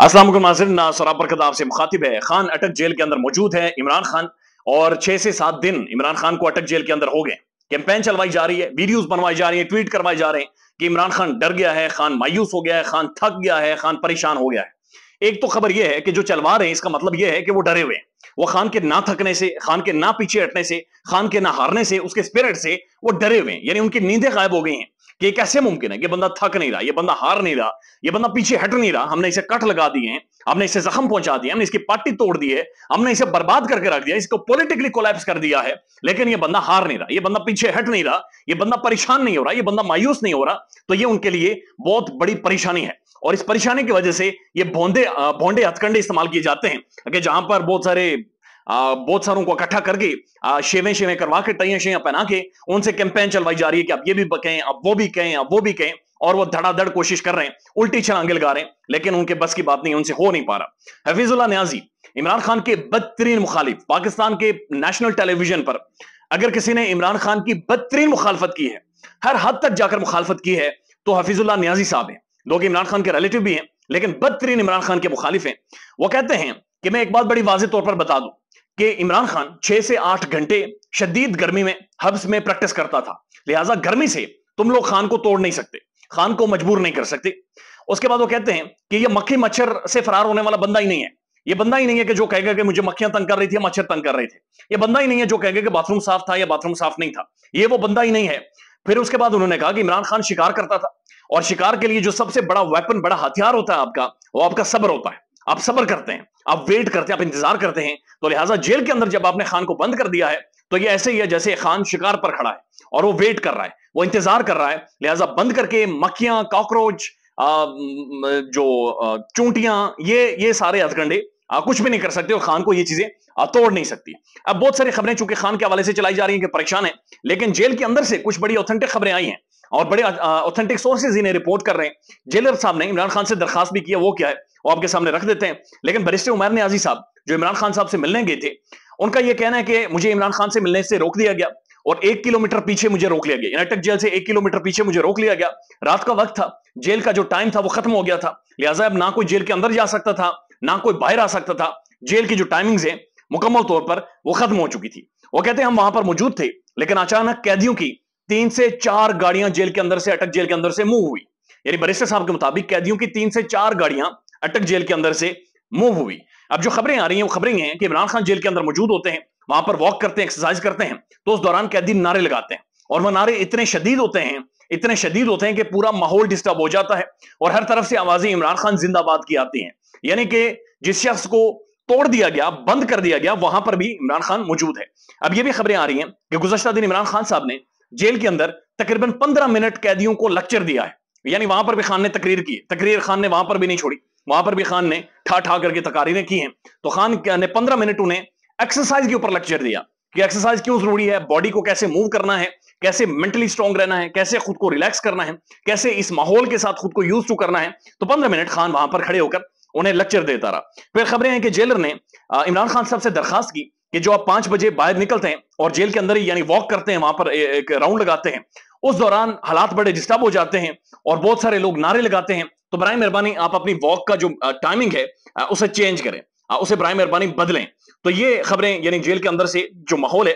असलम नाजर नासरा बरकत आपसे मुखातिब है खान अटक जेल के अंदर मौजूद है इमरान खान और छह से सात दिन इमरान खान को अटक जेल के अंदर हो गए कैंपेन चलवाई जा रही है वीडियोस बनवाई जा रही है ट्वीट करवाए जा रहे हैं कि इमरान खान डर गया है खान मायूस हो गया है खान थक गया है खान परेशान हो गया है एक तो खबर यह है कि जो चलवा रहे हैं इसका मतलब यह है कि वो डरे हुए हैं वो खान के ना थकने से खान के ना पीछे हटने से खान के ना हारने से उसके स्पिरिट से वो डरे हुए हैं यानी उनकी नींदें गायब हो गई हैं कि कैसे मुमकिन है ये बंदा थक नहीं रहा ये बंदा हार नहीं रहा ये बंदा पीछे हट नहीं रहा हमने इसे कट लगा दिए हैं हमने इसे जख्म पहुंचा दिया हमने इसकी पार्टी तोड़ दी है हमने इसे बर्बाद करके रख दिया इसको पॉलिटिकली कोलैप्स कर दिया है लेकिन ये बंदा हार नहीं रहा ये बंदा पीछे हट नहीं रहा ये बंदा परेशान नहीं हो रहा ये बंदा मायूस नहीं हो रहा तो ये उनके लिए बहुत बड़ी परेशानी है और इस परेशानी की वजह से ये भोंदे भोंडे हथकंडे इस्तेमाल किए जाते हैं कि जहां पर बहुत सारे बहुत सारों को इकट्ठा करके शेवें शेवें करवा के टैया शेयर पहना के उनसे कैंपेन चलवाई जा रही है कि आप ये भी कहें अब वो भी कहें अब वो भी कहें और वो धड़ाधड़ कोशिश कर रहे हैं उल्टी छलांगे लगा रहे हैं लेकिन उनके बस की बात नहीं उनसे हो नहीं पा रहा हफीजुल्ला न्याजी इमरान खान के बदतरीन मुखालिफ पाकिस्तान के नेशनल टेलीविजन पर अगर किसी ने इमरान खान की बदतरीन मुखालफत की है हर हद तक जाकर मुखालफत की है तो हफीजुल्ला न्याजी साहब हैं लोग इमरान खान के रिलेटिव भी हैं लेकिन बदतरीन इमरान खान के मुखालिफ हैं वो कहते हैं कि मैं एक बात बड़ी वाजे तौर पर बता दूं कि इमरान खान छह से आठ घंटे शदीद गर्मी में हब्स में प्रैक्टिस करता था लिहाजा गर्मी से तुम लोग खान को तोड़ नहीं सकते खान को मजबूर नहीं कर सकते उसके बाद वो कहते हैं कि ये मक्खी मच्छर से फरार होने वाला बंदा ही नहीं है ये बंदा ही नहीं है कि जो कहेगा कि मुझे मक्खियां तंग कर रही थी मच्छर तंग कर रहे थे ये बंदा ही नहीं है जो कहेगा कि बाथरूम साफ था या बाथरूम साफ नहीं था ये वो बंदा ही नहीं है फिर उसके बाद उन्होंने कहा कि इमरान खान शिकार करता था और शिकार के लिए जो सबसे बड़ा वेपन बड़ा हथियार होता है आपका वो आपका सब्र होता है आप सबर करते हैं आप वेट करते हैं आप इंतजार करते हैं तो लिहाजा जेल के अंदर जब आपने खान को बंद कर दिया है तो ये ऐसे ही है जैसे खान शिकार पर खड़ा है और वो वेट कर रहा है वो इंतजार कर रहा है लिहाजा बंद करके मक्खियां कॉकरोच जो चूंटियां ये ये सारे हथकंडे कुछ भी नहीं कर सकते और खान को ये चीजें तोड़ नहीं सकती अब बहुत सारी खबरें चूंकि खान के हवाले से चलाई जा रही हैं कि परेशान है लेकिन जेल के अंदर से कुछ बड़ी ऑथेंटिक खबरें आई हैं और बड़े ऑथेंटिक सोर्सेज इन्हें रिपोर्ट कर रहे हैं जेलर साहब ने इमरान खान से दरखास्त भी किया वो क्या है वो आपके सामने रख देते हैं लेकिन बरिस्टर उमर न्याजी साहब जो इमरान खान साहब से मिलने गए थे उनका यह कहना है कि मुझे इमरान खान से मिलने से रोक दिया गया और एक किलोमीटर पीछे मुझे रोक लिया गया जेल से एक किलोमीटर पीछे मुझे रोक लिया गया रात का वक्त था जेल का जो टाइम था वो खत्म हो गया था लिहाजा अब ना कोई जेल के अंदर जा सकता था ना कोई बाहर आ सकता था जेल की जो टाइमिंग्स है मुकम्मल तौर पर वो खत्म हो चुकी थी वो कहते हैं हम वहां पर मौजूद थे लेकिन अचानक कैदियों की तीन से चार गाड़ियां जेल के अंदर से अटक जेल के अंदर से मूव हुई यानी बरिस्टर साहब के मुताबिक कैदियों की तीन से चार गाड़ियां अटक जेल के अंदर से मूव हुई अब जो खबरें आ रही हैं वो खबरें हैं कि इमरान खान जेल के अंदर मौजूद होते हैं वहां पर वॉक करते हैं एक्सरसाइज करते हैं तो उस दौरान कैदी नारे लगाते हैं और वह नारे इतने शदीद होते हैं इतने शदीद होते हैं कि पूरा माहौल डिस्टर्ब हो जाता है और हर तरफ से आवाजें इमरान खान जिंदाबाद की आती हैं यानी कि जिस शख्स को तोड़ दिया गया बंद कर दिया गया वहां पर भी इमरान खान मौजूद है अब ये भी खबरें आ रही हैं कि गुजशत दिन इमरान खान साहब ने जेल के अंदर तकरीबन पंद्रह मिनट कैदियों को लेक्चर दिया है यानी वहां पर भी खान ने तकरीर की तकरीर खान ने वहां पर भी नहीं छोड़ी वहां पर भी खान ने ठा ठा करके तकारीरें की हैं तो खान ने पंद्रह मिनट उन्हें एक्सरसाइज के ऊपर लेक्चर दिया कि एक्सरसाइज क्यों जरूरी है बॉडी को कैसे मूव करना है कैसे मेंटली स्ट्रांग रहना है कैसे खुद को रिलैक्स करना है कैसे इस माहौल के साथ खुद को यूज टू करना है तो पंद्रह मिनट खान वहां पर खड़े होकर उन्हें लेक्चर देता रहा फिर खबरें हैं कि जेलर ने इमरान खान साहब से दरखास्त की कि जो आप पांच बजे बाहर निकलते हैं और जेल के अंदर ही यानी वॉक करते हैं वहां पर एक राउंड लगाते हैं उस दौरान हालात बड़े डिस्टर्ब हो जाते हैं और बहुत सारे लोग नारे लगाते हैं तो बर मेहरबानी आप अपनी वॉक का जो टाइमिंग है उसे चेंज करें उसे बर मेहरबानी बदलें तो ये खबरें यानी जेल के अंदर से जो माहौल है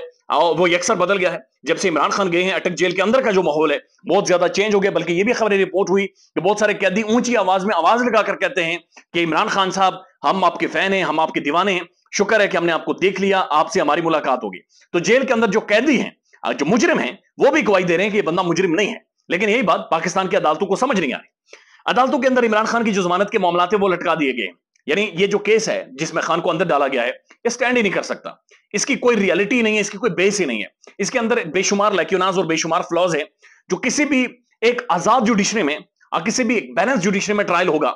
वो अक्सर बदल गया है जब से इमरान खान गए हैं अटक जेल के अंदर का जो माहौल है बहुत ज्यादा चेंज हो गया बल्कि ये भी खबरें रिपोर्ट हुई कि बहुत सारे कैदी ऊंची आवाज में आवाज लगाकर कहते हैं कि इमरान खान साहब हम आपके फैन हैं हम आपके दीवाने हैं शुक्र है कि हमने आपको देख लिया आपसे हमारी मुलाकात होगी तो जेल के अंदर जो कैदी है जो मुजरिम है वो भी गवाही दे रहे हैं कि ये बंदा मुजरिम नहीं है लेकिन यही बात पाकिस्तान की अदालतों को समझ नहीं आ रही अदालतों के अंदर इमरान खान की जो जमानत के मामला थे वो लटका दिए गए यानी ये जो केस है जिसमें खान को अंदर डाला गया है ये स्टैंड ही नहीं कर सकता इसकी कोई रियलिटी नहीं है इसकी कोई बेस ही नहीं है इसके अंदर बेशुमार लैक्यूनाज और बेशुमार फ्लॉज है जो किसी भी एक आजाद जुडिशरी में और किसी भी बैलेंस जुडिशरी में ट्रायल होगा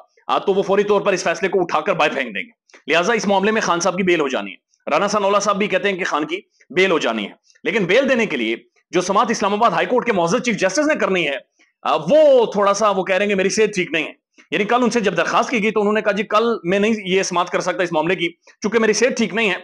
तो वो फौरी तौर पर इस फैसले को उठाकर बाय फेंक देंगे लिहाजा इस मामले में खान साहब की बेल हो जानी है राना सनौला साहब भी कहते हैं कि खान की बेल हो जानी है लेकिन बेल देने के लिए जो समात इस्लामाबाद हाईकोर्ट के मोहजद चीफ जस्टिस ने करनी है वो थोड़ा सा वो कह रहे हैं मेरी सेहत ठीक नहीं है यानी कल उनसे जब दरखास्त की गई तो उन्होंने कहा जी कल मैं नहीं ये समाप्त कर सकता इस मामले की चूंकि मेरी सेहत ठीक नहीं है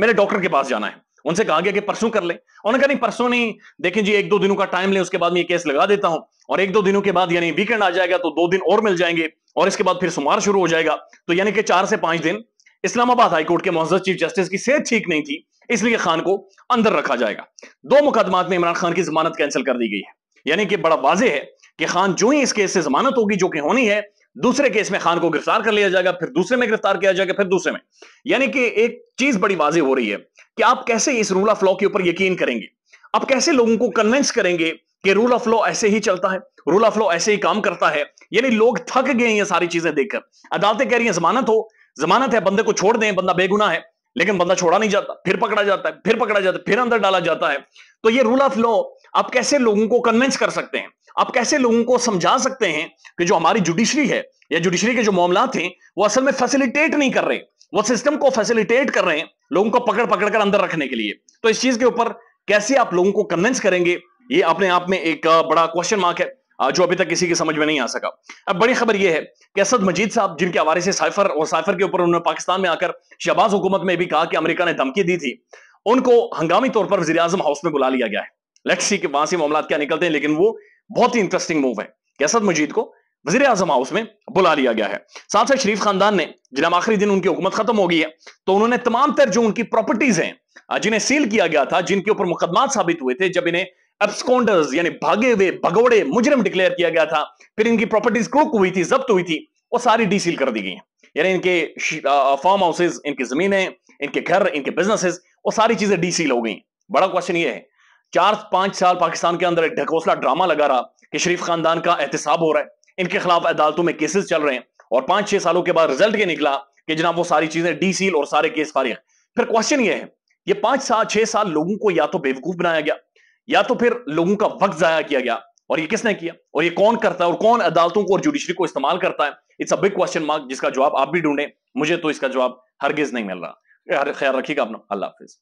मेरे डॉक्टर के पास जाना है उनसे कहा गया कि परसों कर ले उन्होंने कहा नहीं परसों नहीं देखें जी एक दो दिनों का टाइम ले उसके बाद मैं ये केस लगा देता हूं और एक दो दिनों के बाद यानी वीकेंड आ जाएगा तो दो दिन और मिल जाएंगे और इसके बाद फिर सुमार शुरू हो जाएगा तो यानी कि चार से पांच दिन इस्लामाबाद हाईकोर्ट के मोहजद चीफ जस्टिस की सेहत ठीक नहीं थी इसलिए खान को अंदर रखा जाएगा दो मुकदमात में इमरान खान की जमानत कैंसिल कर दी गई है यानी कि बड़ा वाजे है कि खान जो ही इस केस से जमानत होगी जो कि होनी है दूसरे केस में खान को गिरफ्तार कर लिया जाएगा फिर दूसरे में गिरफ्तार किया जाएगा फिर दूसरे में यानी कि एक चीज बड़ी वाजे हो रही है कि आप कैसे इस रूल ऑफ लॉ के ऊपर यकीन करेंगे आप कैसे लोगों को कन्विंस करेंगे कि रूल ऑफ लॉ ऐसे ही चलता है रूल ऑफ लॉ ऐसे ही काम करता है यानी लोग थक गए ये सारी चीजें देखकर अदालतें कह रही है जमानत हो जमानत है बंदे को छोड़ दें बंदा बेगुना है लेकिन बंदा छोड़ा नहीं जाता फिर पकड़ा जाता है फिर पकड़ा जाता है फिर अंदर डाला जाता है तो ये रूल ऑफ लॉ आप कैसे लोगों को कन्विंस कर सकते हैं आप कैसे लोगों को समझा सकते हैं कि जो हमारी जुडिशरी है या जुडिशरी के जो मामला थे वो असल में फैसिलिटेट नहीं कर रहे वो सिस्टम को फैसिलिटेट कर रहे हैं लोगों को पकड़ पकड़ कर अंदर रखने के लिए तो इस चीज के ऊपर कैसे आप लोगों को कन्विंस करेंगे ये अपने आप में एक बड़ा क्वेश्चन मार्क है जो अभी तक किसी की समझ में नहीं आ सका अब बड़ी खबर यह है कि असद मजीद साहब जिनके हवाले से साइफर और साइफर के ऊपर उन्होंने पाकिस्तान में आकर शहबाज हुकूमत में भी कहा कि अमेरिका ने धमकी दी थी उनको हंगामी तौर पर वजी हाउस में बुला लिया गया है लेट्स सी कि वहां से मामला क्या निकलते हैं लेकिन वो बहुत ही इंटरेस्टिंग मूव है कैसत मजीद को वजीर आजम हाउस में बुला लिया गया है साथ साथ शरीफ खानदान ने जिन आखिरी दिन उनकी हुकूमत खत्म हो गई है तो उन्होंने तमाम तर जो उनकी प्रॉपर्टीज हैं जिन्हें सील किया गया था जिनके ऊपर मुकदमा साबित हुए थे जब इन्हें एब्सकोंडर्स यानी भागे हुए भगोड़े मुजरम डिक्लेयर किया गया था फिर इनकी प्रॉपर्टीज क्रुक हुई थी जब्त हुई थी वो सारी डीसील कर दी गई है यानी इनके फार्म हाउसेज इनकी जमीनें इनके घर इनके बिजनेसेस वो सारी चीजें डीसील हो गई बड़ा क्वेश्चन ये है चार पांच साल पाकिस्तान के अंदर एक ढकोसला ड्रामा लगा रहा कि शरीफ खानदान का एहतसाब हो रहा है इनके खिलाफ अदालतों में केसेस चल रहे हैं और पांच छह सालों के बाद रिजल्ट ये निकला कि जनाब वो सारी चीजें डी सील और सारे केस फारिग फिर क्वेश्चन ये है ये पांच साल छह साल लोगों को या तो बेवकूफ बनाया गया या तो फिर लोगों का वक्त जया किया गया और ये किसने किया और ये कौन करता है और कौन अदालतों को और जुडिशरी को इस्तेमाल करता है it's a big question mark जिसका जवाब आप भी ढूंढें मुझे तो इसका जवाब हरगिज नहीं मिल रहा ख्याल रखिएगा अपना अल्लाह हाफिज़